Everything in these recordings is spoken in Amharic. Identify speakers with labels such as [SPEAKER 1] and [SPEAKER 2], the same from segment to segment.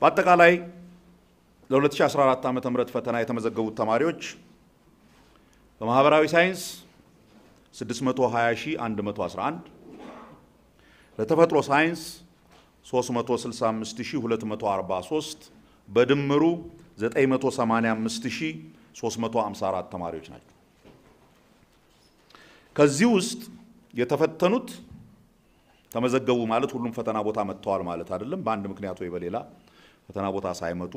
[SPEAKER 1] በአጠቃላይ ለ2014 ዓ ም ፈተና የተመዘገቡት ተማሪዎች በማህበራዊ ሳይንስ 620111 ለተፈጥሮ ሳይንስ 365243 በድምሩ 985354 ተማሪዎች ናቸው። ከዚህ ውስጥ የተፈተኑት ተመዘገቡ ማለት ሁሉም ፈተና ቦታ መጥተዋል ማለት አይደለም። በአንድ ምክንያት ወይ በሌላ ፈተና ቦታ ሳይመጡ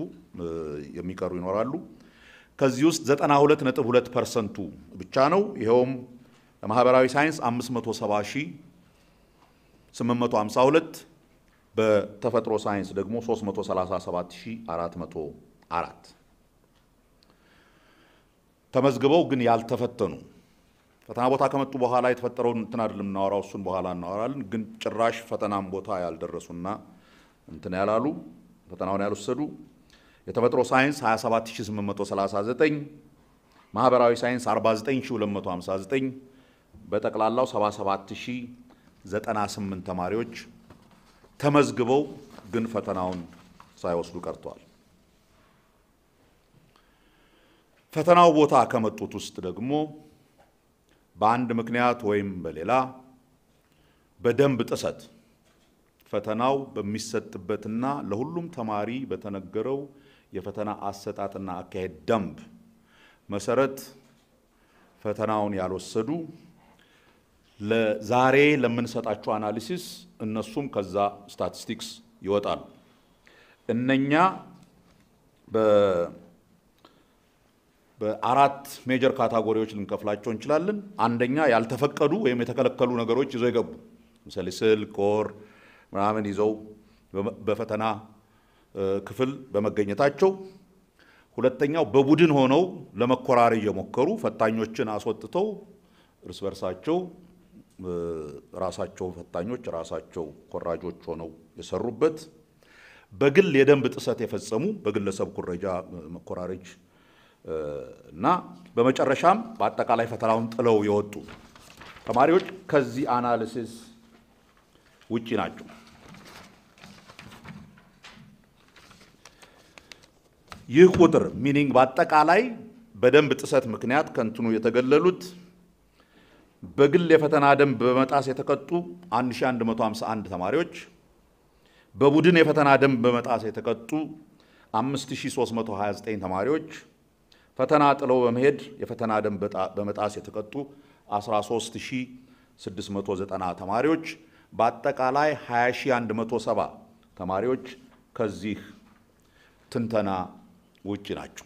[SPEAKER 1] የሚቀሩ ይኖራሉ። ከዚህ ውስጥ 92.2 ፐርሰንቱ ብቻ ነው። ይኸውም ለማህበራዊ ሳይንስ 852 በተፈጥሮ ሳይንስ ደግሞ 337404 ተመዝግበው ግን ያልተፈተኑ ፈተና ቦታ ከመጡ በኋላ የተፈጠረውን እንትን አይደለም እናወራው፣ እሱን በኋላ እናወራለን። ግን ጭራሽ ፈተናም ቦታ ያልደረሱና እንትን ያላሉ ፈተናውን ያልወሰዱ የተፈጥሮ ሳይንስ 27839 ማህበራዊ ሳይንስ 49259 በጠቅላላው 77098 ተማሪዎች ተመዝግበው ግን ፈተናውን ሳይወስዱ ቀርተዋል። ፈተናው ቦታ ከመጡት ውስጥ ደግሞ በአንድ ምክንያት ወይም በሌላ በደንብ ጥሰት ፈተናው በሚሰጥበትና ለሁሉም ተማሪ በተነገረው የፈተና አሰጣጥና አካሄድ ደንብ መሰረት ፈተናውን ያልወሰዱ ለዛሬ ለምንሰጣቸው አናሊሲስ እነሱም ከዛ ስታቲስቲክስ ይወጣሉ። እነኛ በአራት ሜጀር ካታጎሪዎች ልንከፍላቸው እንችላለን። አንደኛ ያልተፈቀዱ ወይም የተከለከሉ ነገሮች ይዘው የገቡ ምሳሌ ስልክ፣ ኮር ምናምን ይዘው በፈተና ክፍል በመገኘታቸው፣ ሁለተኛው በቡድን ሆነው ለመኮራሪ እየሞከሩ ፈታኞችን አስወጥተው እርስ በርሳቸው ራሳቸው ፈታኞች ራሳቸው ኮራጆች ሆነው የሰሩበት በግል የደንብ ጥሰት የፈጸሙ በግለሰብ ኩረጃ መኮራረጅ እና በመጨረሻም በአጠቃላይ ፈተናውን ጥለው የወጡ ተማሪዎች ከዚህ አናሊሲስ ውጪ ናቸው። ይህ ቁጥር ሚኒንግ በአጠቃላይ በደንብ ጥሰት ምክንያት ከንትኑ የተገለሉት በግል የፈተና ደንብ በመጣስ የተቀጡ 1151 ተማሪዎች፣
[SPEAKER 2] በቡድን የፈተና
[SPEAKER 1] ደንብ በመጣስ የተቀጡ 5329 ተማሪዎች፣ ፈተና ጥለው በመሄድ የፈተና ደንብ በመጣስ የተቀጡ 13690 ተማሪዎች በአጠቃላይ 20170 ተማሪዎች ከዚህ ትንተና ውጭ ናቸው።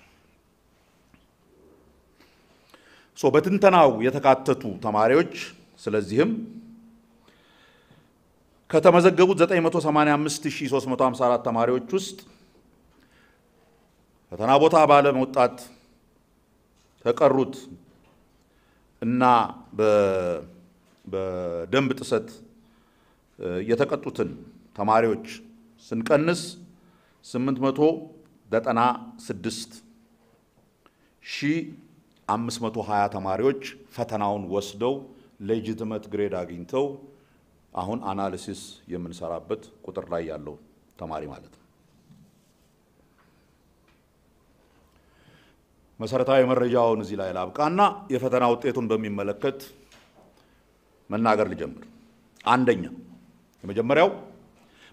[SPEAKER 1] ሶ በትንተናው የተካተቱ ተማሪዎች ስለዚህም ከተመዘገቡት 985354 ተማሪዎች ውስጥ ፈተና ቦታ ባለመውጣት ተቀሩት እና በደንብ ጥሰት የተቀጡትን ተማሪዎች ስንቀንስ 800 ዘጠና ስድስት ሺህ አምስት መቶ ሀያ ተማሪዎች ፈተናውን ወስደው ሌጂትመት ግሬድ አግኝተው አሁን አናሊሲስ የምንሰራበት ቁጥር ላይ ያለው ተማሪ ማለት ነው። መሰረታዊ መረጃውን እዚህ ላይ ላብቃና የፈተና ውጤቱን በሚመለከት መናገር ልጀምር። አንደኛ የመጀመሪያው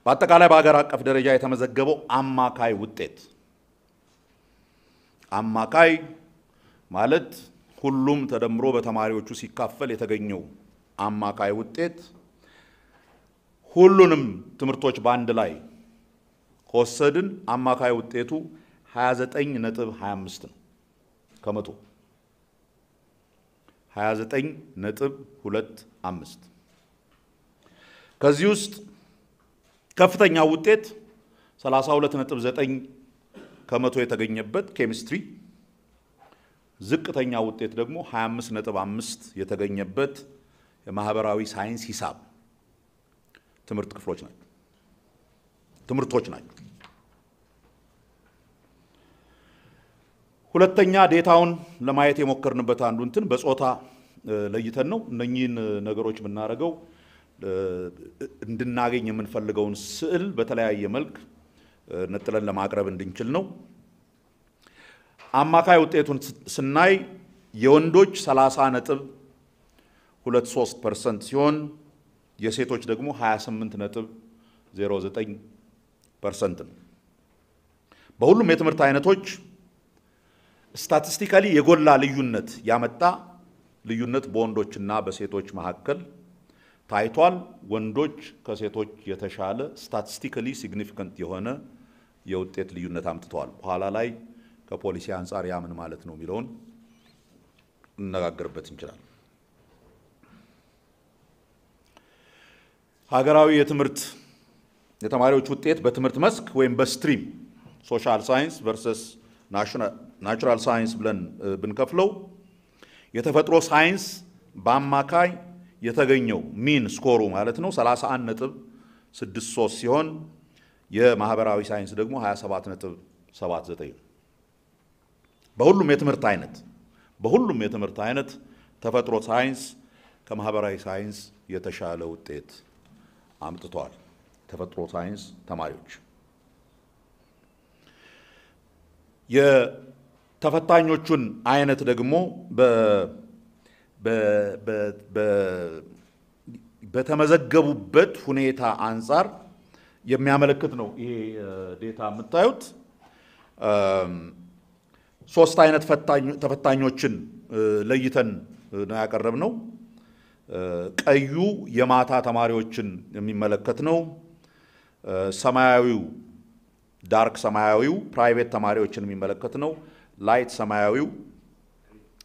[SPEAKER 1] በአጠቃላይ በሀገር አቀፍ ደረጃ የተመዘገበው አማካይ ውጤት አማካይ ማለት ሁሉም ተደምሮ በተማሪዎቹ ሲካፈል የተገኘው አማካይ ውጤት ሁሉንም ትምህርቶች በአንድ ላይ ከወሰድን አማካይ ውጤቱ 29 ነጥብ 25 ነው ከመቶ 29 ነጥብ 25 ከዚህ ውስጥ ከፍተኛ ውጤት 32 ነጥብ 9 ከመቶ የተገኘበት ኬሚስትሪ ዝቅተኛ ውጤት ደግሞ 25 5 የተገኘበት የማህበራዊ ሳይንስ ሂሳብ ትምህርት ክፍሎች ናቸው ትምህርቶች ናቸው። ሁለተኛ ዴታውን ለማየት የሞከርንበት አንዱ እንትን በጾታ ለይተን ነው። እነኚህን ነገሮች የምናደርገው እንድናገኝ የምንፈልገውን ስዕል በተለያየ መልክ ነጥለን ለማቅረብ እንድንችል ነው። አማካይ ውጤቱን ስናይ የወንዶች 30 ነጥብ 23 ፐርሰንት ሲሆን የሴቶች ደግሞ 28 ነጥብ 09 ፐርሰንት ነው። በሁሉም የትምህርት አይነቶች ስታቲስቲካሊ የጎላ ልዩነት ያመጣ ልዩነት በወንዶችና በሴቶች መካከል ታይቷል። ወንዶች ከሴቶች የተሻለ ስታቲስቲካሊ ሲግኒፊካንት የሆነ የውጤት ልዩነት አምጥተዋል። በኋላ ላይ ከፖሊሲ አንጻር ያ ምን ማለት ነው የሚለውን ልነጋገርበት እንችላለን። ሀገራዊ የትምህርት የተማሪዎች ውጤት በትምህርት መስክ ወይም በስትሪም ሶሻል ሳይንስ ቨርሰስ ናቹራል ሳይንስ ብለን ብንከፍለው የተፈጥሮ ሳይንስ በአማካይ የተገኘው ሚን ስኮሩ ማለት ነው 31 ነጥብ 63 ሲሆን የማህበራዊ ሳይንስ ደግሞ 27.79 በሁሉም የትምህርት አይነት በሁሉም የትምህርት አይነት ተፈጥሮ ሳይንስ ከማህበራዊ ሳይንስ የተሻለ ውጤት አምጥቷል። ተፈጥሮ ሳይንስ ተማሪዎች የተፈታኞቹን አይነት ደግሞ በተመዘገቡበት ሁኔታ አንጻር የሚያመለክት ነው። ይሄ ዴታ የምታዩት ሶስት አይነት ተፈታኞችን ለይተን ነው ያቀረብ ነው። ቀዩ የማታ ተማሪዎችን የሚመለከት ነው። ሰማያዊው ዳርክ ሰማያዊው ፕራይቬት ተማሪዎችን የሚመለከት ነው። ላይት ሰማያዊው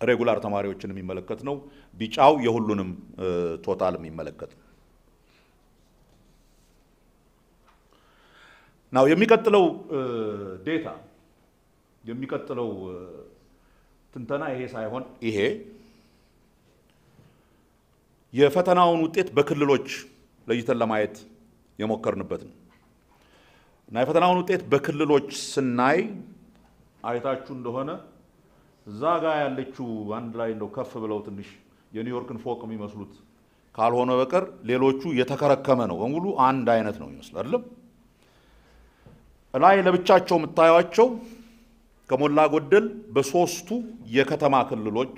[SPEAKER 1] ሬጉላር ተማሪዎችን የሚመለከት ነው። ቢጫው የሁሉንም ቶታል የሚመለከት ነው። ናው የሚቀጥለው ዴታ የሚቀጥለው ትንተና ይሄ ሳይሆን ይሄ የፈተናውን ውጤት በክልሎች ለይተን ለማየት የሞከርንበት ነው እና የፈተናውን ውጤት በክልሎች ስናይ አይታችሁ እንደሆነ እዛ ጋ ያለችው አንድ ላይ እንደው ከፍ ብለው ትንሽ የኒውዮርክን ፎቅ የሚመስሉት ካልሆነ በቀር ሌሎቹ የተከረከመ ነው በሙሉ አንድ አይነት ነው ይመስላል አይደለም። ላይ ለብቻቸው የምታዩቸው ከሞላ ጎደል በሶስቱ የከተማ ክልሎች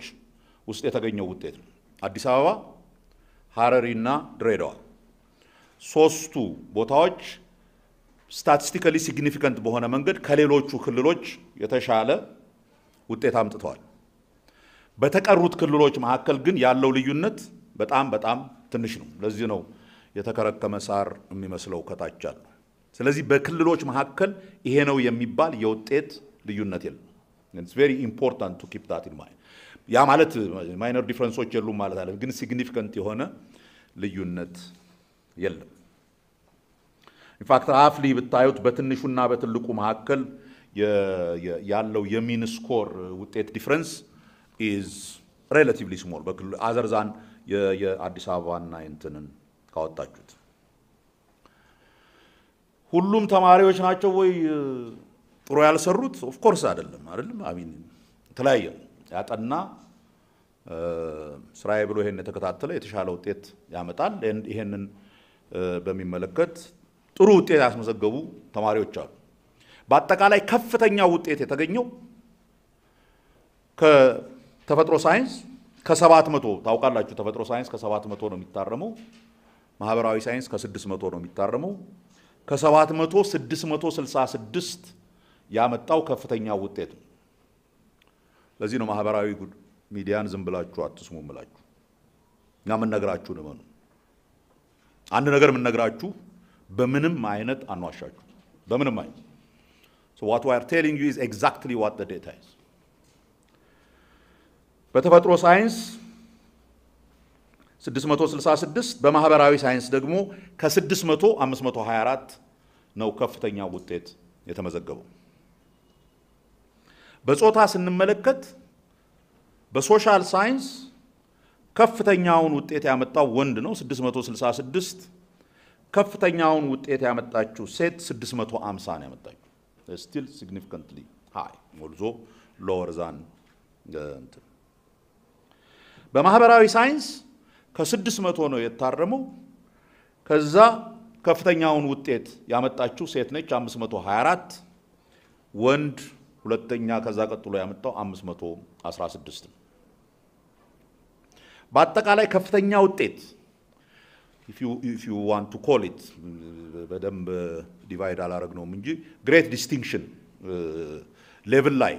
[SPEAKER 1] ውስጥ የተገኘው ውጤት ነው። አዲስ አበባ፣ ሐረሪና ድሬዳዋ ሶስቱ ቦታዎች ስታቲስቲካሊ ሲግኒፊካንት በሆነ መንገድ ከሌሎቹ ክልሎች የተሻለ ውጤት አምጥተዋል። በተቀሩት ክልሎች መካከል ግን ያለው ልዩነት በጣም በጣም ትንሽ ነው። ለዚህ ነው የተከረከመ ሳር የሚመስለው ከታች አሉ። سلازي بكلروش مهكل إهناو يميبال يوتت ليونتيل. It's very important to keep that in mind. يا مالت minor difference وش يلوم مالت هذا. لكن significant هنا ليونت يلا. In fact, عافلي بتايوت بتنشون نابة اللوكو مهكل يا يا يا لو يمين سكور وتت difference is relatively small. بكل أزرزان يا يا أديس أبوان كاوت تاجوت. ሁሉም ተማሪዎች ናቸው ወይ ጥሩ ያልሰሩት? ኦፍኮርስ አይደለም፣ አይደለም። አሚን የተለያየ ያጠና ስራዬ ብሎ ይሄን የተከታተለ የተሻለ ውጤት ያመጣል። ይሄንን በሚመለከት ጥሩ ውጤት ያስመዘገቡ ተማሪዎች አሉ። በአጠቃላይ ከፍተኛ ውጤት የተገኘው ከተፈጥሮ ሳይንስ ከሰባት መቶ ታውቃላችሁ። ተፈጥሮ ሳይንስ ከሰባት መቶ ነው የሚታረመው። ማህበራዊ ሳይንስ ከስድስት መቶ ነው የሚታረመው። ከ766 ያመጣው ከፍተኛ ውጤት ነው። ለዚህ ነው ማህበራዊ ሚዲያን ዝም ብላችሁ አትስሙ ምላችሁ እኛ የምንነግራችሁን ንመኑ አንድ ነገር የምንነግራችሁ በምንም አይነት አኗሻችሁ፣ በምንም አይነት ሶ ዋት ዊ አር ቴሊንግ ዩ ኢዝ ኤግዛክትሊ ዋት ዘ ዴታ ኢዝ። በተፈጥሮ ሳይንስ 666 በማህበራዊ ሳይንስ ደግሞ ከ600 524 ነው ከፍተኛ ውጤት የተመዘገበው። በጾታ ስንመለከት በሶሻል ሳይንስ ከፍተኛውን ውጤት ያመጣው ወንድ ነው 666 ከፍተኛውን ውጤት ያመጣችው ሴት 650 ነው ያመጣችው። ስቲል ሲግኒፊካንትሊ ሃይ ሞልዞ ሎወር uh, በማህበራዊ ሳይንስ ከስድስት መቶ ነው የታረመው። ከዛ ከፍተኛውን ውጤት ያመጣችው ሴት ነች 524፣ ወንድ ሁለተኛ፣ ከዛ ቀጥሎ ያመጣው 516 ነው። በአጠቃላይ ከፍተኛ ውጤት ኢፍ ዩ ዋንት ቱ ኮል ኢት በደንብ ዲቫይድ አላረግነውም እንጂ ግሬት ዲስቲንክሽን ሌቭል ላይ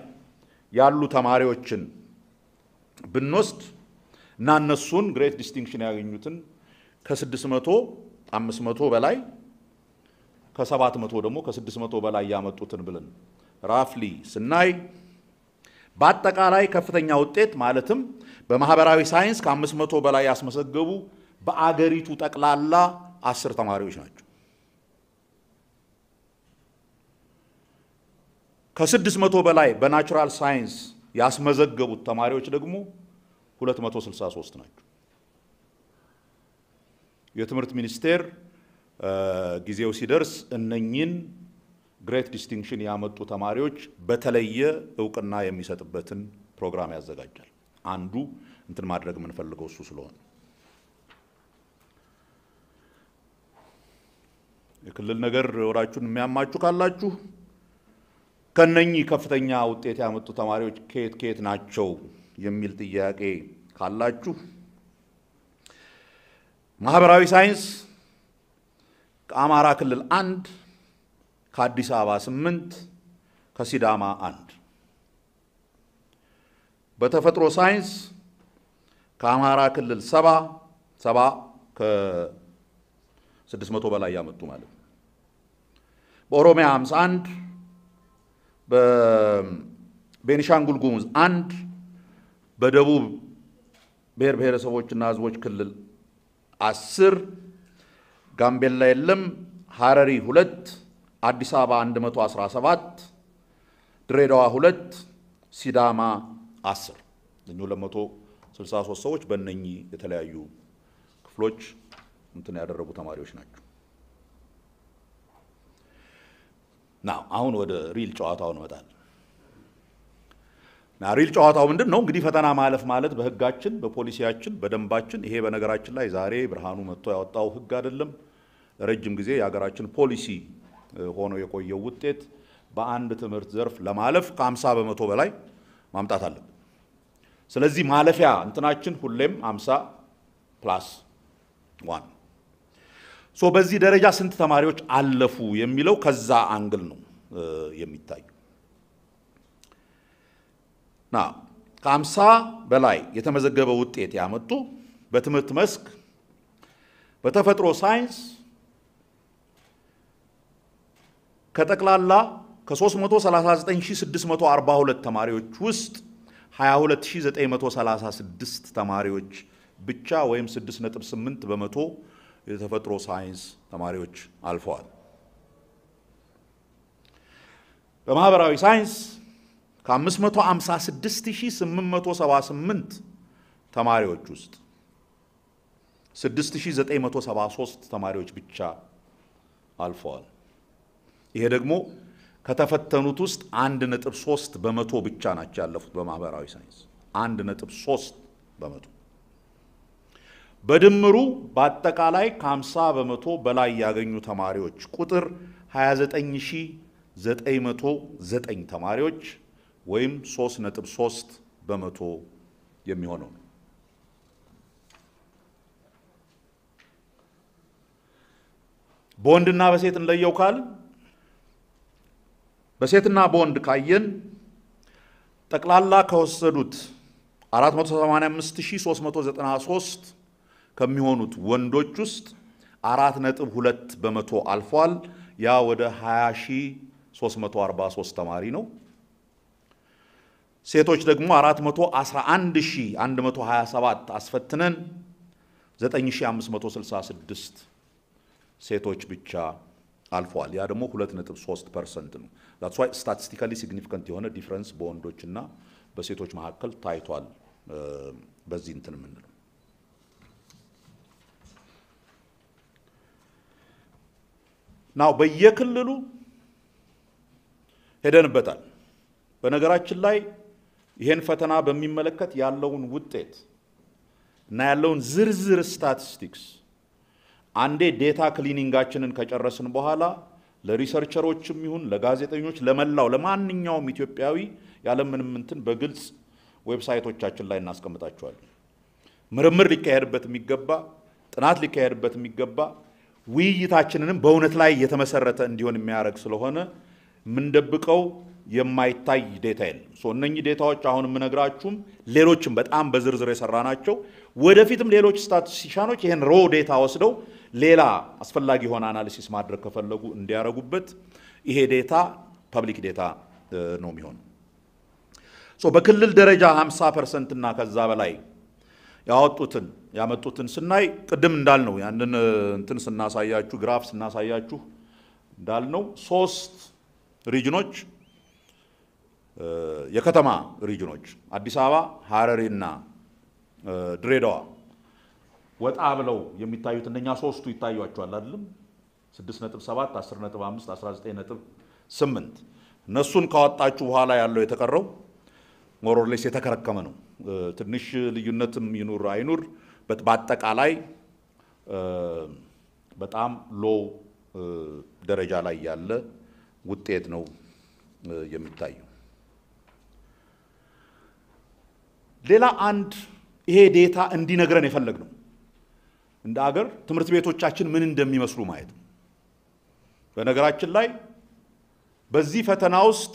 [SPEAKER 1] ያሉ ተማሪዎችን ብንወስድ እና እነሱን ግሬት ዲስቲንክሽን ያገኙትን ከ600 500 በላይ ከ700 ደግሞ ከ600 በላይ ያመጡትን ብለን ራፍሊ ስናይ በአጠቃላይ ከፍተኛ ውጤት ማለትም በማህበራዊ ሳይንስ ከ500 በላይ ያስመዘገቡ በአገሪቱ ጠቅላላ አስር ተማሪዎች ናቸው። ከ600 በላይ በናቹራል ሳይንስ ያስመዘገቡት ተማሪዎች ደግሞ 263 ናቸው። የትምህርት ሚኒስቴር ጊዜው ሲደርስ እነኚህን ግሬት ዲስቲንክሽን ያመጡ ተማሪዎች በተለየ እውቅና የሚሰጥበትን ፕሮግራም ያዘጋጃል። አንዱ እንትን ማድረግ የምንፈልገው እሱ ስለሆነ የክልል ነገር ወራችሁን የሚያማችሁ ካላችሁ ከነኚህ ከፍተኛ ውጤት ያመጡ ተማሪዎች ከየት ከየት ናቸው የሚል ጥያቄ ካላችሁ ማህበራዊ ሳይንስ ከአማራ ክልል አንድ፣ ከአዲስ አበባ ስምንት፣ ከሲዳማ አንድ። በተፈጥሮ ሳይንስ ከአማራ ክልል ሰባ ሰባ ከስድስት መቶ በላይ ያመጡ ማለት ነው። በኦሮሚያ አንድ፣ በቤኒሻንጉል ጉሙዝ አንድ በደቡብ ብሔር ብሔረሰቦችና ህዝቦች ክልል አስር ጋምቤላ የለም፣ ሐረሪ ሁለት፣ አዲስ አበባ 117፣ ድሬዳዋ ሁለት፣ ሲዳማ አስር ለመቶ 263 ሰዎች በእነኚህ የተለያዩ ክፍሎች እንትን ያደረጉ ተማሪዎች ናቸው። ና አሁን ወደ ሪል ጨዋታውን እመጣለሁ። ናሪል ጨዋታው ምንድን ነው እንግዲህ ፈተና ማለፍ ማለት በህጋችን፣ በፖሊሲያችን፣ በደንባችን ይሄ በነገራችን ላይ ዛሬ ብርሃኑ መጥቶ ያወጣው ህግ አይደለም። ለረጅም ጊዜ የሀገራችን ፖሊሲ ሆኖ የቆየው ውጤት በአንድ ትምህርት ዘርፍ ለማለፍ ከ50 በመቶ በላይ ማምጣት አለብን። ስለዚህ ማለፊያ እንትናችን ሁሌም 50 ፕላስ ዋን ሶ በዚህ ደረጃ ስንት ተማሪዎች አለፉ የሚለው ከዛ አንግል ነው የሚታይ ና ከአምሳ በላይ የተመዘገበ ውጤት ያመጡ በትምህርት መስክ በተፈጥሮ ሳይንስ ከጠቅላላ ከ339642 ተማሪዎች ውስጥ 22936 ተማሪዎች ብቻ ወይም 6.8 በመቶ የተፈጥሮ ሳይንስ ተማሪዎች አልፈዋል። በማህበራዊ ሳይንስ ከ556878 ተማሪዎች ውስጥ 6973 ተማሪዎች ብቻ አልፈዋል። ይሄ ደግሞ ከተፈተኑት ውስጥ አንድ ነጥብ ሶስት በመቶ ብቻ ናቸው ያለፉት በማህበራዊ ሳይንስ ሶስት በመቶ። በድምሩ በአጠቃላይ ከ50 በመቶ በላይ ያገኙ ተማሪዎች ቁጥር 29909 ተማሪዎች ወይም 3.3 በመቶ የሚሆነው ነው። በወንድና በሴት እንለየው ካል በሴትና በወንድ ካየን ጠቅላላ ከወሰዱት 485393 ከሚሆኑት ወንዶች ውስጥ አራት ነጥብ ሁለት በመቶ አልፏል። ያ ወደ 20343 ተማሪ ነው። ሴቶች ደግሞ 411127 አስፈትነን 9566 ሴቶች ብቻ አልፈዋል። ያ ደግሞ 2.3 ፐርሰንት ነው። ዛትስ ዋይ ስታቲስቲካሊ ሲግኒፊካንት የሆነ ዲፍረንስ በወንዶችና በሴቶች መካከል ታይቷል። በዚህ እንትን የምንለው ናው በየክልሉ ሄደንበታል። በነገራችን ላይ ይህን ፈተና በሚመለከት ያለውን ውጤት እና ያለውን ዝርዝር ስታቲስቲክስ አንዴ ዴታ ክሊኒንጋችንን ከጨረስን በኋላ ለሪሰርቸሮችም ይሁን ለጋዜጠኞች፣ ለመላው ለማንኛውም ኢትዮጵያዊ ያለምንም እንትን በግልጽ ዌብሳይቶቻችን ላይ እናስቀምጣቸዋለን። ምርምር ሊካሄድበት የሚገባ ጥናት ሊካሄድበት የሚገባ ውይይታችንንም በእውነት ላይ የተመሰረተ እንዲሆን የሚያደርግ ስለሆነ የምንደብቀው የማይታይ ዴታ የለም። እነኚህ ዴታዎች አሁን የምነግራችሁም ሌሎችም በጣም በዝርዝር የሰራ ናቸው። ወደፊትም ሌሎች ስታቲስቲሻኖች ይህን ሮ ዴታ ወስደው ሌላ አስፈላጊ የሆነ አናሊሲስ ማድረግ ከፈለጉ እንዲያረጉበት ይሄ ዴታ ፐብሊክ ዴታ ነው ሶ በክልል ደረጃ 50 ፐርሰንት እና ከዛ በላይ ያወጡትን ያመጡትን ስናይ ቅድም እንዳልነው ያንን እንትን ስናሳያችሁ፣ ግራፍ ስናሳያችሁ እንዳልነው ሶስት ሪጅኖች የከተማ ሪጅኖች አዲስ አበባ፣ ሀረሪና ድሬዳዋ ወጣ ብለው የሚታዩት እነኛ ሶስቱ ይታዩቸዋል አይደለም? 6.7፣ 10.5፣ 19.8 እነሱን ካወጣችሁ በኋላ ያለው የተቀረው ሞሮርሌስ የተከረከመ ነው። ትንሽ ልዩነትም ይኑር አይኑር በአጠቃላይ በጣም ሎው ደረጃ ላይ ያለ ውጤት ነው የሚታየው። ሌላ አንድ ይሄ ዴታ እንዲነግረን የፈለግ ነው እንደ አገር ትምህርት ቤቶቻችን ምን እንደሚመስሉ ማየት ነው። በነገራችን ላይ በዚህ ፈተና ውስጥ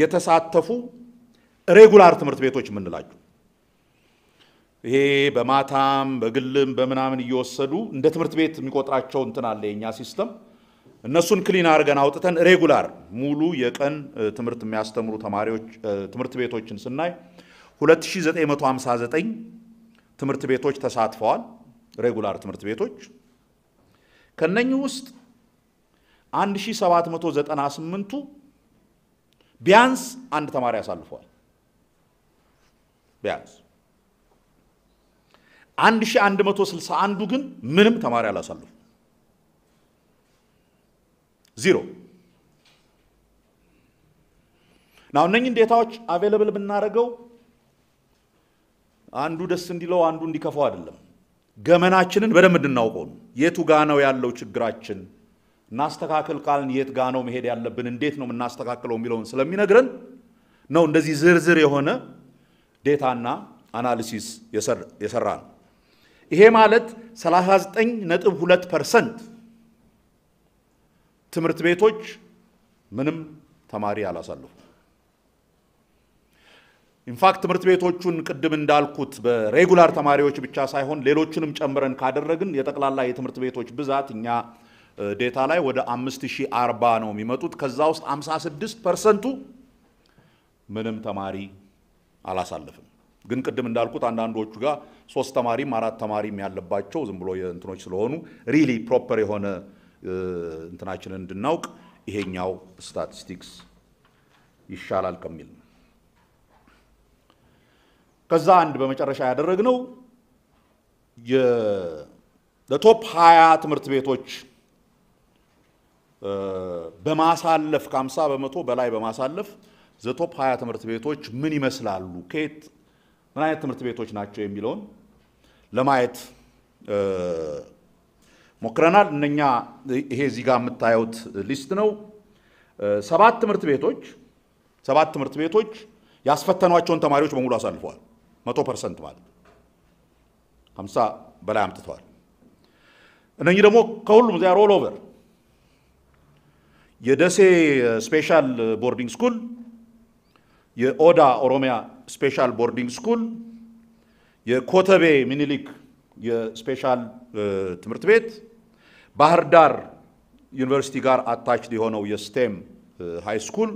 [SPEAKER 1] የተሳተፉ ሬጉላር ትምህርት ቤቶች የምንላቸው ይሄ በማታም በግልም በምናምን እየወሰዱ እንደ ትምህርት ቤት የሚቆጥራቸው እንትን አለ የእኛ ሲስተም። እነሱን ክሊን አድርገን አውጥተን ሬጉላር ሙሉ የቀን ትምህርት የሚያስተምሩ ተማሪዎች ትምህርት ቤቶችን ስናይ 2959 ትምህርት ቤቶች ተሳትፈዋል። ሬጉላር ትምህርት ቤቶች ከነኚህ ውስጥ 1798ቱ ቢያንስ አንድ ተማሪ አሳልፈዋል። ቢያንስ 1161ዱ ግን ምንም ተማሪ አላሳልፉ። ዚሮ ናው እነኝህን ዴታዎች አቬለብል ብናደርገው አንዱ ደስ እንዲለው አንዱ እንዲከፋው አይደለም። ገመናችንን በደንብ እንድናውቀው ነው። የቱ ጋ ነው ያለው ችግራችን፣ እናስተካከል ቃልን የት ጋ ነው መሄድ ያለብን፣ እንዴት ነው የምናስተካክለው የሚለውን ስለሚነግረን ነው እንደዚህ ዝርዝር የሆነ ዴታና አናሊሲስ የሰራ ነው። ይሄ ማለት 39.2 ፐርሰንት ትምህርት ቤቶች ምንም ተማሪ አላሳለፉ ኢንፋክት ትምህርት ቤቶቹን ቅድም እንዳልኩት በሬጉላር ተማሪዎች ብቻ ሳይሆን ሌሎቹንም ጨምረን ካደረግን የጠቅላላ የትምህርት ቤቶች ብዛት እኛ ዴታ ላይ ወደ 5040 ነው የሚመጡት። ከዛ ውስጥ 56 ፐርሰንቱ ምንም ተማሪ አላሳልፍም። ግን ቅድም እንዳልኩት አንዳንዶቹ ጋር ሶስት ተማሪም አራት ተማሪም ያለባቸው ዝም ብሎ የእንትኖች ስለሆኑ ሪሊ ፕሮፐር የሆነ እንትናችንን እንድናውቅ ይሄኛው ስታቲስቲክስ ይሻላል ከሚል ነው። ከዛ አንድ በመጨረሻ ያደረግነው ለቶፕ ሀያ ትምህርት ቤቶች በማሳለፍ ከአምሳ በመቶ በላይ በማሳለፍ ዘቶፕ ሀያ ትምህርት ቤቶች ምን ይመስላሉ፣ ከየት ምን አይነት ትምህርት ቤቶች ናቸው የሚለውን ለማየት ሞክረናል። እነኛ ይሄ እዚህ ጋር የምታዩት ሊስት ነው። ሰባት ትምህርት ቤቶች ሰባት ትምህርት ቤቶች ያስፈተኗቸውን ተማሪዎች በሙሉ አሳልፈዋል። መቶ ፐርሰንት ማለት ሀምሳ በላይ አምጥተዋል። እነኚህ ደግሞ ከሁሉም ዚያ ሮል ኦቨር የደሴ ስፔሻል ቦርዲንግ ስኩል፣ የኦዳ ኦሮሚያ ስፔሻል ቦርዲንግ ስኩል፣ የኮተቤ ሚኒሊክ የስፔሻል ትምህርት ቤት፣ ባህር ዳር ዩኒቨርሲቲ ጋር አታችድ የሆነው የስቴም ሃይ ስኩል፣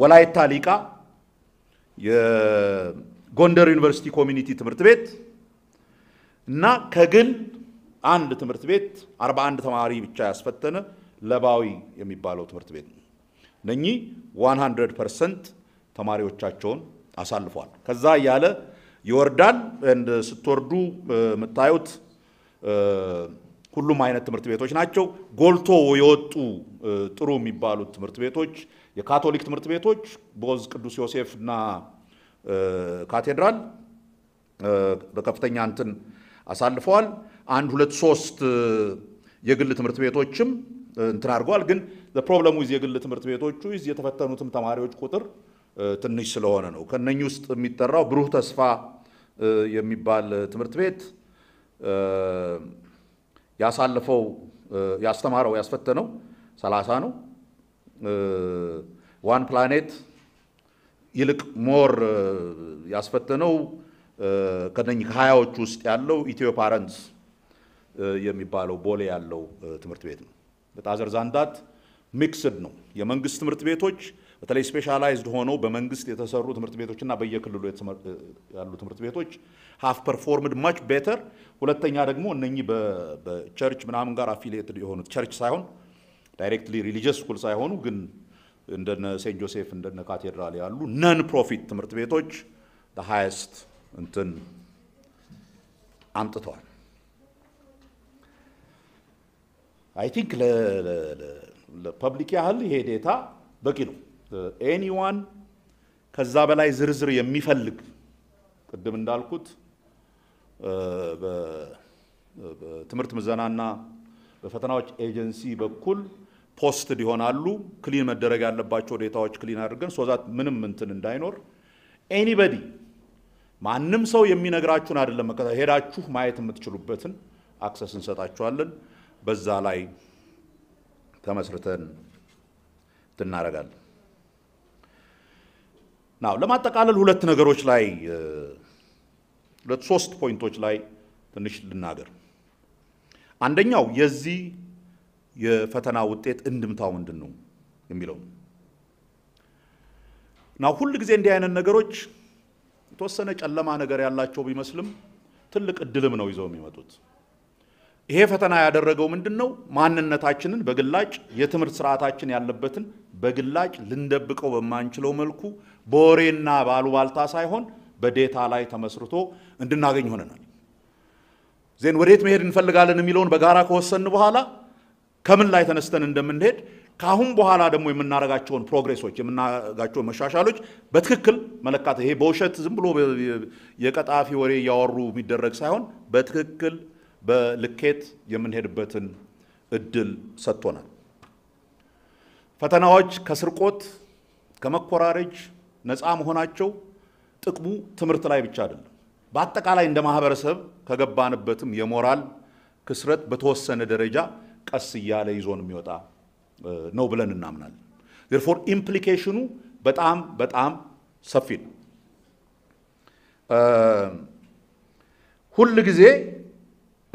[SPEAKER 1] ወላይታ ሊቃ የጎንደር ዩኒቨርሲቲ ኮሚኒቲ ትምህርት ቤት እና ከግል አንድ ትምህርት ቤት 41 ተማሪ ብቻ ያስፈተነ ለባዊ የሚባለው ትምህርት ቤት ነው። እነኚህ 100 ፐርሰንት ተማሪዎቻቸውን አሳልፏል። ከዛ እያለ ይወርዳል። ስትወርዱ የምታዩት ሁሉም አይነት ትምህርት ቤቶች ናቸው። ጎልቶ የወጡ ጥሩ የሚባሉት ትምህርት ቤቶች የካቶሊክ ትምህርት ቤቶች ቦዝ ቅዱስ ዮሴፍ ካቴድራል በከፍተኛ እንትን አሳልፈዋል። አንድ ሁለት ሶስት የግል ትምህርት ቤቶችም እንትን አድርገዋል። ግን ፕሮብለሙ የግል ትምህርት ቤቶቹ የተፈተኑትም ተማሪዎች ቁጥር ትንሽ ስለሆነ ነው። ከነኚህ ውስጥ የሚጠራው ብሩህ ተስፋ የሚባል ትምህርት ቤት ያሳልፈው ያስተማረው ያስፈተነው ሰላሳ ነው። ዋን ፕላኔት ይልቅ ሞር ያስፈተነው ከነኚህ ከሀያዎቹ ውስጥ ያለው ኢትዮ ፓረንትስ የሚባለው ቦሌ ያለው ትምህርት ቤት ነው። በጣዘር ዛንዳት ሚክስድ ነው። የመንግስት ትምህርት ቤቶች በተለይ ስፔሻላይዝድ ሆነው በመንግስት የተሰሩ ትምህርት ቤቶችና በየክልሉ ያሉ ትምህርት ቤቶች ሀፍ ፐርፎርምድ ማች ቤተር። ሁለተኛ ደግሞ እነኚህ በቸርች ምናምን ጋር አፊሊየትድ የሆኑት ቸርች ሳይሆን ዳይሬክትሊ ሪሊጂየስ ስኩል ሳይሆኑ ግን እንደነ ሴንት ጆሴፍ እንደነ ካቴድራል ያሉ ነን ፕሮፊት ትምህርት ቤቶች ሃይስት እንትን አምጥተዋል። አይ ቲንክ ለፐብሊክ ያህል ይሄ ዴታ በቂ ነው። ኤኒዋን ከዛ በላይ ዝርዝር የሚፈልግ ቅድም እንዳልኩት በትምህርት ምዘናና በፈተናዎች ኤጀንሲ በኩል ፖስትድ ይሆናሉ። ክሊን መደረግ ያለባቸው ዴታዎች ክሊን አድርገን ሶዛት ምንም እንትን እንዳይኖር ኤኒበዲ ማንም ሰው የሚነግራችሁን አይደለም መከታ ሄዳችሁ ማየት የምትችሉበትን አክሰስ እንሰጣችኋለን። በዛ ላይ ተመስርተን ትናረጋለን። ናው ለማጠቃለል ሁለት ነገሮች ላይ ሁለት ሶስት ፖይንቶች ላይ ትንሽ ልናገር። አንደኛው የዚህ የፈተና ውጤት እንድምታው ምንድን ነው የሚለው እና ሁል ጊዜ እንዲህ አይነት ነገሮች የተወሰነ ጨለማ ነገር ያላቸው ቢመስልም ትልቅ እድልም ነው ይዘው የሚመጡት። ይሄ ፈተና ያደረገው ምንድን ነው? ማንነታችንን በግላጭ የትምህርት ስርዓታችን ያለበትን በግላጭ ልንደብቀው በማንችለው መልኩ በወሬና በአሉባልታ ሳይሆን በዴታ ላይ ተመስርቶ እንድናገኝ ሆነናል። ዜን ወዴት መሄድ እንፈልጋለን የሚለውን በጋራ ከወሰን በኋላ ከምን ላይ ተነስተን እንደምንሄድ ከአሁን በኋላ ደግሞ የምናረጋቸውን ፕሮግሬሶች የምናረጋቸውን መሻሻሎች በትክክል መለካት፣ ይሄ በውሸት ዝም ብሎ የቀጣፊ ወሬ እያወሩ የሚደረግ ሳይሆን በትክክል በልኬት የምንሄድበትን እድል ሰጥቶናል። ፈተናዎች ከስርቆት ከመኮራረጅ ነፃ መሆናቸው ጥቅሙ ትምህርት ላይ ብቻ አይደለም። በአጠቃላይ እንደ ማህበረሰብ ከገባንበትም የሞራል ክስረት በተወሰነ ደረጃ ቀስ እያለ ይዞን የሚወጣ ነው ብለን እናምናለን። ዴርፎር ኢምፕሊኬሽኑ በጣም በጣም ሰፊ ነው። ሁል ጊዜ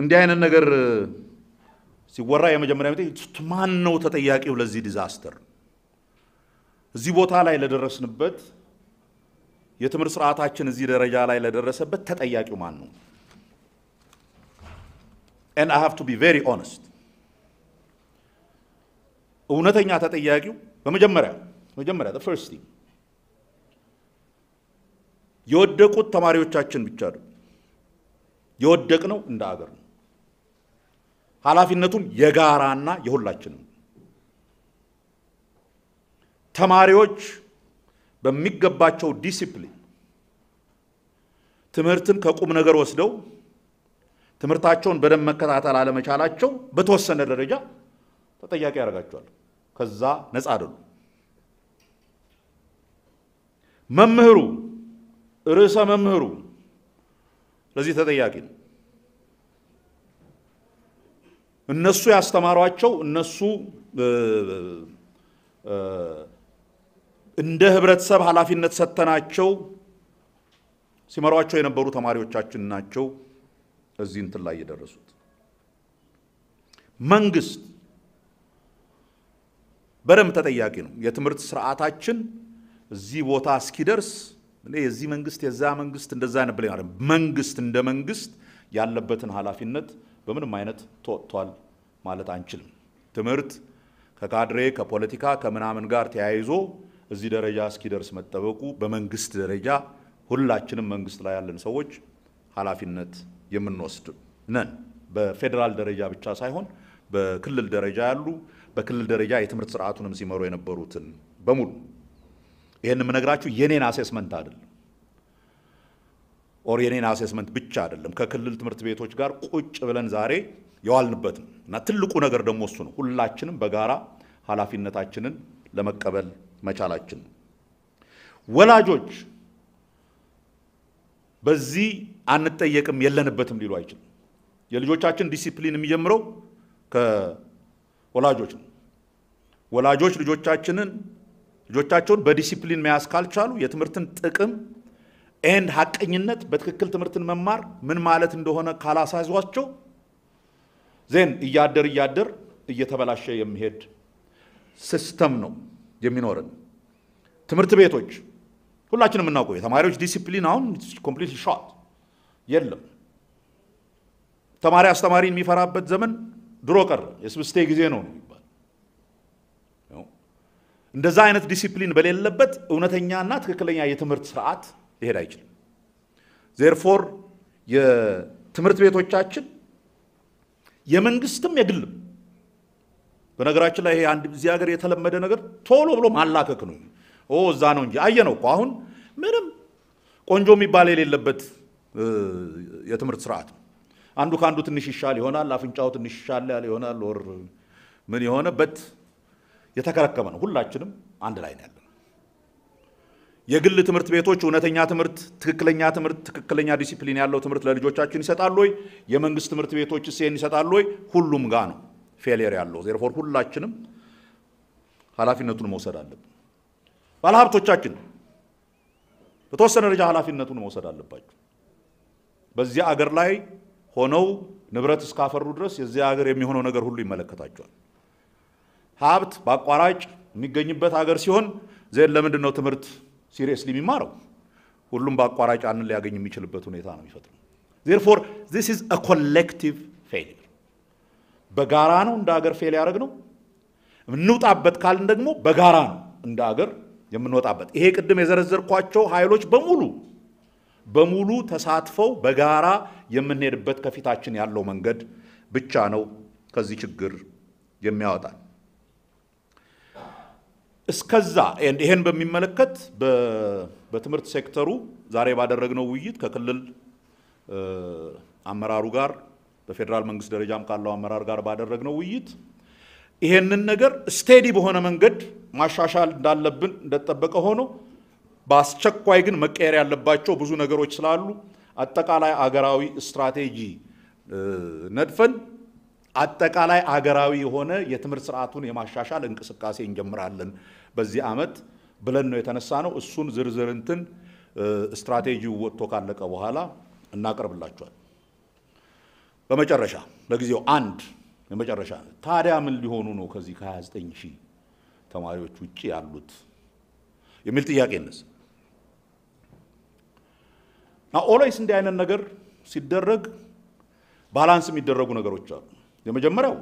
[SPEAKER 1] እንዲህ አይነት ነገር ሲወራ የመጀመሪያ ማን ነው ተጠያቂው ለዚህ ዲዛስተር? እዚህ ቦታ ላይ ለደረስንበት የትምህርት ስርዓታችን እዚህ ደረጃ ላይ ለደረሰበት ተጠያቂው ማን ነው? and I have to be very እውነተኛ ተጠያቂው በመጀመሪያ መጀመሪያ ፈርስቲ የወደቁት ተማሪዎቻችን ብቻ ነው። የወደቅነው እንደ አገር ነው። ኃላፊነቱም የጋራና የሁላችንም። ተማሪዎች በሚገባቸው ዲሲፕሊን ትምህርትን ከቁም ነገር ወስደው ትምህርታቸውን በደንብ መከታተል አለመቻላቸው በተወሰነ ደረጃ ተጠያቂ ያደርጋቸዋል። ከዛ ነፃ አይደሉም። መምህሩ ርዕሰ መምህሩ ለዚህ ተጠያቂ ነው። እነሱ ያስተማሯቸው እነሱ እንደ ህብረተሰብ ኃላፊነት ሰጥተናቸው ሲመሯቸው የነበሩ ተማሪዎቻችን ናቸው እዚህ እንትን ላይ የደረሱት። መንግስት በደንብ ተጠያቂ ነው። የትምህርት ስርዓታችን እዚህ ቦታ እስኪደርስ የዚህ መንግስት የዛ መንግስት እንደዛ ነብለ መንግስት እንደ መንግስት ያለበትን ኃላፊነት በምንም አይነት ተወጥቷል ማለት አንችልም። ትምህርት ከካድሬ ከፖለቲካ ከምናምን ጋር ተያይዞ እዚህ ደረጃ እስኪደርስ መጠበቁ በመንግስት ደረጃ ሁላችንም መንግስት ላይ ያለን ሰዎች ኃላፊነት የምንወስድ ነን። በፌዴራል ደረጃ ብቻ ሳይሆን በክልል ደረጃ ያሉ በክልል ደረጃ የትምህርት ስርዓቱንም ሲመሩ የነበሩትን በሙሉ ይህን የምነግራችሁ የኔን አሴስመንት አይደለም፣ ኦር የኔን አሴስመንት ብቻ አይደለም። ከክልል ትምህርት ቤቶች ጋር ቁጭ ብለን ዛሬ የዋልንበት እና ትልቁ ነገር ደግሞ እሱ ነው። ሁላችንም በጋራ ኃላፊነታችንን ለመቀበል መቻላችን ነው። ወላጆች በዚህ አንጠየቅም የለንበትም ሊሉ አይችልም። የልጆቻችን ዲሲፕሊን የሚጀምረው ወላጆች ነው። ወላጆች ልጆቻችንን ልጆቻቸውን በዲሲፕሊን መያዝ ካልቻሉ የትምህርትን ጥቅም ኤንድ ሀቀኝነት በትክክል ትምህርትን መማር ምን ማለት እንደሆነ ካላሳዟቸው ዜን እያደር እያደር እየተበላሸ የሚሄድ ሲስተም ነው የሚኖርን። ትምህርት ቤቶች ሁላችንም የምናውቀው የተማሪዎች ዲሲፕሊን አሁን ኮምፕሊት ሾት የለም። ተማሪ አስተማሪን የሚፈራበት ዘመን ድሮ ቀር የስብስቴ ጊዜ ነው ነው የሚባል። እንደዛ አይነት ዲሲፕሊን በሌለበት እውነተኛና ትክክለኛ የትምህርት ስርዓት ሊሄድ አይችልም። ዜርፎር የትምህርት ቤቶቻችን የመንግስትም የግልም በነገራችን ላይ ይሄ አንድ እዚህ ሀገር የተለመደ ነገር ቶሎ ብሎ ማላከክ ነው። ኦ እዛ ነው እንጂ አየ ነው እኮ አሁን ምንም ቆንጆ የሚባል የሌለበት የትምህርት ስርዓት ነው። አንዱ ከአንዱ ትንሽ ይሻል ይሆናል፣ አፍንጫው ትንሽ ይሻል ይሆናል፣ ወር ምን የሆነበት የተከረከመ ነው። ሁላችንም አንድ ላይ ነው ያለነው። የግል ትምህርት ቤቶች እውነተኛ ትምህርት፣ ትክክለኛ ትምህርት፣ ትክክለኛ ዲሲፕሊን ያለው ትምህርት ለልጆቻችን ይሰጣሉ ወይ? የመንግስት ትምህርት ቤቶች ይህን ይሰጣሉ ወይ? ሁሉም ጋ ነው ፌሌር ያለው። ዜርፎር ሁላችንም ኃላፊነቱን መውሰድ አለብን። ባለሀብቶቻችን በተወሰነ ደረጃ ኃላፊነቱን መውሰድ አለባቸው። በዚያ አገር ላይ ሆነው ንብረት እስካፈሩ ድረስ የዚያ ሀገር የሚሆነው ነገር ሁሉ ይመለከታቸዋል። ሀብት በአቋራጭ የሚገኝበት ሀገር ሲሆን ዜን ለምንድን ነው ትምህርት ሲሪየስሊ የሚማረው? ሁሉም በአቋራጭ አንን ሊያገኝ የሚችልበት ሁኔታ ነው የሚፈጥረው። ዜርፎር ዚስ ኢዝ አ ኮሌክቲቭ ፌሊር። በጋራ ነው እንደ ሀገር ፌል ያደረግ ነው። የምንውጣበት ካልን ደግሞ በጋራ ነው እንደ ሀገር የምንወጣበት። ይሄ ቅድም የዘረዘርኳቸው ኃይሎች በሙሉ በሙሉ ተሳትፈው በጋራ የምንሄድበት ከፊታችን ያለው መንገድ ብቻ ነው ከዚህ ችግር የሚያወጣ እስከዛ ይሄን በሚመለከት በትምህርት ሴክተሩ ዛሬ ባደረግነው ውይይት ከክልል አመራሩ ጋር በፌዴራል መንግስት ደረጃም ካለው አመራር ጋር ባደረግነው ውይይት ይሄንን ነገር ስቴዲ በሆነ መንገድ ማሻሻል እንዳለብን እንደተጠበቀ ሆኖ በአስቸኳይ ግን መቀየር ያለባቸው ብዙ ነገሮች ስላሉ አጠቃላይ አገራዊ ስትራቴጂ ነድፈን አጠቃላይ አገራዊ የሆነ የትምህርት ስርዓቱን የማሻሻል እንቅስቃሴ እንጀምራለን በዚህ ዓመት ብለን ነው የተነሳ ነው። እሱን ዝርዝር እንትን ስትራቴጂው ወጥቶ ካለቀ በኋላ እናቀርብላችኋል። በመጨረሻ ለጊዜው አንድ የመጨረሻ ታዲያ ምን ሊሆኑ ነው ከዚህ ከ29 ሺህ ተማሪዎች ውጭ ያሉት የሚል ጥያቄ እነሳ እና ኦልዌይስ እንዲህ አይነት ነገር ሲደረግ ባላንስ የሚደረጉ ነገሮች አሉ። የመጀመሪያው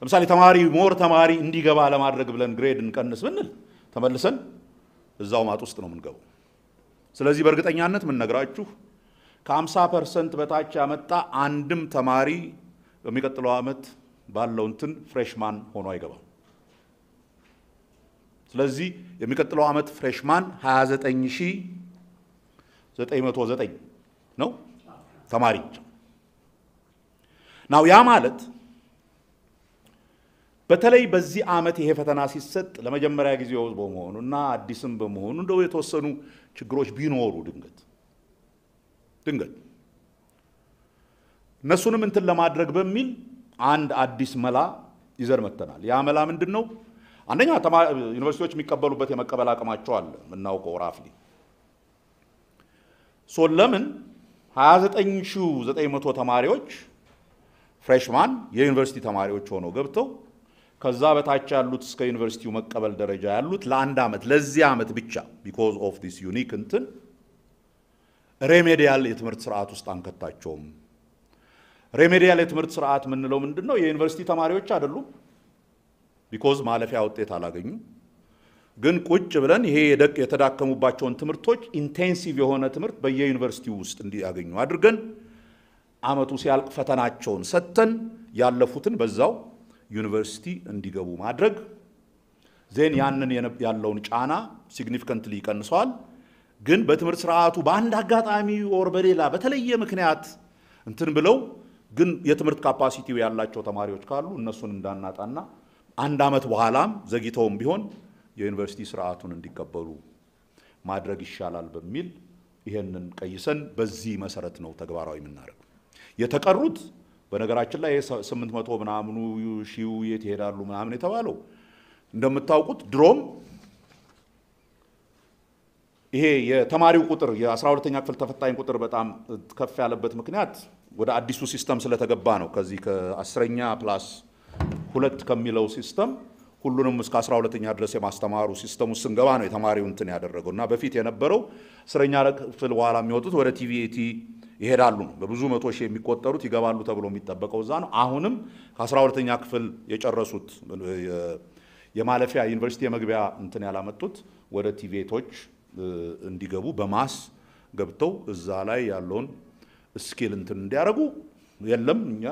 [SPEAKER 1] ለምሳሌ ተማሪ ሞር ተማሪ እንዲገባ ለማድረግ ብለን ግሬድ እንቀንስ ብንል ተመልሰን እዛው ማጥ ውስጥ ነው የምንገባው። ስለዚህ በእርግጠኛነት የምንነግራችሁ ከ50 ፐርሰንት በታች ያመጣ አንድም ተማሪ በሚቀጥለው ዓመት ባለው እንትን ፍሬሽማን ሆኖ አይገባም። ስለዚህ የሚቀጥለው ዓመት ፍሬሽማን 29 ሺህ 909 ነው ተማሪ ናው። ያ ማለት በተለይ በዚህ ዓመት ይሄ ፈተና ሲሰጥ ለመጀመሪያ ጊዜው በመሆኑ እና አዲስም በመሆኑ እንደው የተወሰኑ ችግሮች ቢኖሩ ድንገት ድንገት እነሱንም እንትን ለማድረግ በሚል አንድ አዲስ መላ ይዘር መተናል። ያ መላ ምንድን ነው? አንደኛ ዩኒቨርሲቲዎች የሚቀበሉበት የመቀበል አቅማቸው አለ የምናውቀው ራፍሊ ሶን ለምን 29900 ተማሪዎች ፍሬሽማን የዩኒቨርሲቲ ተማሪዎች ሆነው ገብተው ከዛ በታች ያሉት እስከ ዩኒቨርሲቲው መቀበል ደረጃ ያሉት ለአንድ ዓመት ለዚህ ዓመት ብቻ ቢኮዝ ኦፍ ዲስ ዩኒክ እንትን ሬሜዲያል የትምህርት ስርዓት ውስጥ አንከታቸውም። ሬሜዲያል የትምህርት ስርዓት የምንለው ምንድን ነው? የዩኒቨርሲቲ ተማሪዎች አይደሉም። ቢኮዝ ማለፊያ ውጤት አላገኙም። ግን ቁጭ ብለን ይሄ የተዳከሙባቸውን ትምህርቶች ኢንቴንሲቭ የሆነ ትምህርት በየዩኒቨርሲቲ ውስጥ እንዲያገኙ አድርገን አመቱ ሲያልቅ ፈተናቸውን ሰጥተን ያለፉትን በዛው ዩኒቨርሲቲ እንዲገቡ ማድረግ ዜን ያንን ያለውን ጫና ሲግኒፊካንትሊ ይቀንሰዋል። ግን በትምህርት ስርዓቱ በአንድ አጋጣሚ ወር በሌላ በተለየ ምክንያት እንትን ብለው ግን የትምህርት ካፓሲቲው ያላቸው ተማሪዎች ካሉ እነሱን እንዳናጣና አንድ አመት በኋላም ዘግይተውም ቢሆን የዩኒቨርሲቲ ስርዓቱን እንዲቀበሉ ማድረግ ይሻላል በሚል ይሄንን ቀይሰን በዚህ መሰረት ነው ተግባራዊ የምናደርገው። የተቀሩት በነገራችን ላይ ስምንት መቶ ምናምኑ ሺው የት ይሄዳሉ ምናምን የተባለው እንደምታውቁት ድሮም ይሄ የተማሪው ቁጥር የ 12 ክፍል ተፈታኝ ቁጥር በጣም ከፍ ያለበት ምክንያት ወደ አዲሱ ሲስተም ስለተገባ ነው። ከዚህ ከአስረኛ ፕላስ ሁለት ከሚለው ሲስተም ሁሉንም እስከ 12ኛ ድረስ የማስተማሩ ሲስተሙ ስንገባ ነው የተማሪው እንትን ያደረገው እና በፊት የነበረው እስረኛ ክፍል በኋላ የሚወጡት ወደ ቲቪቲ ይሄዳሉ። በብዙ መቶ ሺህ የሚቆጠሩት ይገባሉ ተብሎ የሚጠበቀው እዛ ነው። አሁንም ከ12ኛ ክፍል የጨረሱት የማለፊያ ዩኒቨርሲቲ የመግቢያ እንትን ያላመጡት ወደ ቲቪቶች እንዲገቡ በማስ ገብተው እዛ ላይ ያለውን ስኪል እንትን እንዲያደርጉ የለም እኛ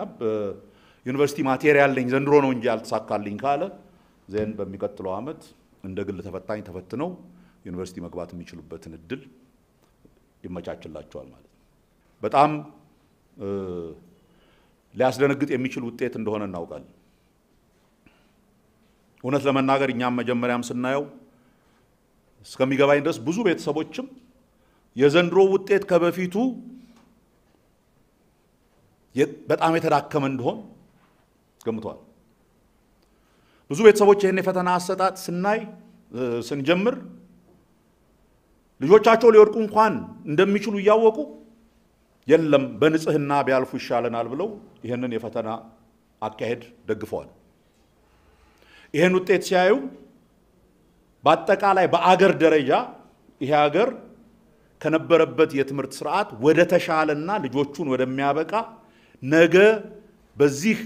[SPEAKER 1] ዩኒቨርሲቲ ማቴሪያል ለኝ ዘንድሮ ነው እንጂ ያልተሳካልኝ ካለ ዜን በሚቀጥለው ዓመት እንደ ግል ተፈታኝ ተፈትነው ዩኒቨርሲቲ መግባት የሚችሉበትን እድል ይመቻችላቸዋል ማለት ነው። በጣም ሊያስደነግጥ የሚችል ውጤት እንደሆነ እናውቃለን። እውነት ለመናገር እኛም መጀመሪያም ስናየው እስከሚገባኝ ድረስ ብዙ ቤተሰቦችም የዘንድሮ ውጤት ከበፊቱ በጣም የተዳከመ እንደሆን ገምተዋል። ብዙ ቤተሰቦች ይህን የፈተና አሰጣጥ ስናይ ስንጀምር ልጆቻቸው ሊወድቁ እንኳን እንደሚችሉ እያወቁ የለም በንጽህና ቢያልፉ ይሻለናል ብለው ይህንን የፈተና አካሄድ ደግፈዋል። ይህን ውጤት ሲያዩ በአጠቃላይ በአገር ደረጃ ይሄ አገር ከነበረበት የትምህርት ስርዓት ወደ ተሻለና ልጆቹን ወደሚያበቃ ነገ በዚህ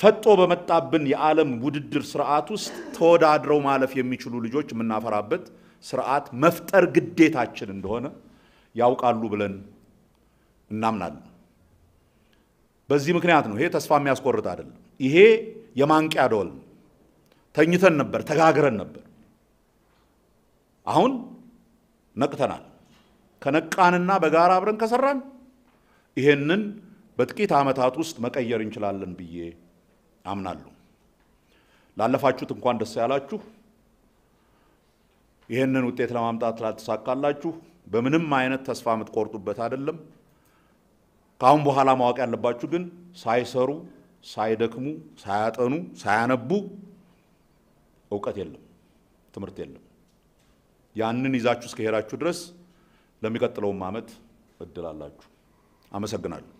[SPEAKER 1] ፈጦ በመጣብን የዓለም ውድድር ስርዓት ውስጥ ተወዳድረው ማለፍ የሚችሉ ልጆች የምናፈራበት ስርዓት መፍጠር ግዴታችን እንደሆነ ያውቃሉ ብለን እናምናለን። በዚህ ምክንያት ነው። ይሄ ተስፋ የሚያስቆርጥ አይደለም። ይሄ የማንቂያ ደወል ነው። ተኝተን ነበር፣ ተጋግረን ነበር። አሁን ነቅተናል። ከነቃንና በጋራ አብረን ከሰራን ይሄንን በጥቂት ዓመታት ውስጥ መቀየር እንችላለን ብዬ አምናለሁ። ላለፋችሁት እንኳን ደስ ያላችሁ። ይህንን ውጤት ለማምጣት ላልተሳካላችሁ በምንም አይነት ተስፋ የምትቆርጡበት አይደለም። ከአሁን በኋላ ማወቅ ያለባችሁ ግን ሳይሰሩ፣ ሳይደክሙ፣ ሳያጠኑ፣ ሳያነቡ እውቀት የለም፣ ትምህርት የለም። ያንን ይዛችሁ እስከሄዳችሁ ድረስ ለሚቀጥለውም ዓመት እድል አላችሁ። አመሰግናለሁ።